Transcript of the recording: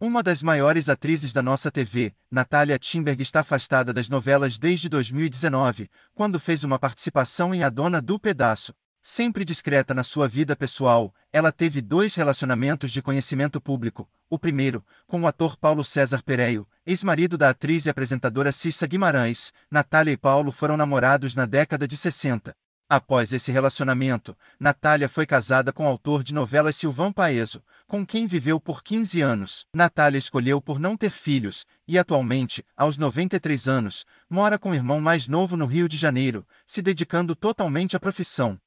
Uma das maiores atrizes da nossa TV, Natalia Timberg está afastada das novelas desde 2019, quando fez uma participação em A Dona do Pedaço. Sempre discreta na sua vida pessoal, ela teve dois relacionamentos de conhecimento público. O primeiro, com o ator Paulo César Pereio, ex-marido da atriz e apresentadora Cissa Guimarães. Natália e Paulo foram namorados na década de 60. Após esse relacionamento, Natália foi casada com o autor de novelas Silvão Paeso, com quem viveu por 15 anos. Natália escolheu por não ter filhos e, atualmente, aos 93 anos, mora com o irmão mais novo no Rio de Janeiro, se dedicando totalmente à profissão.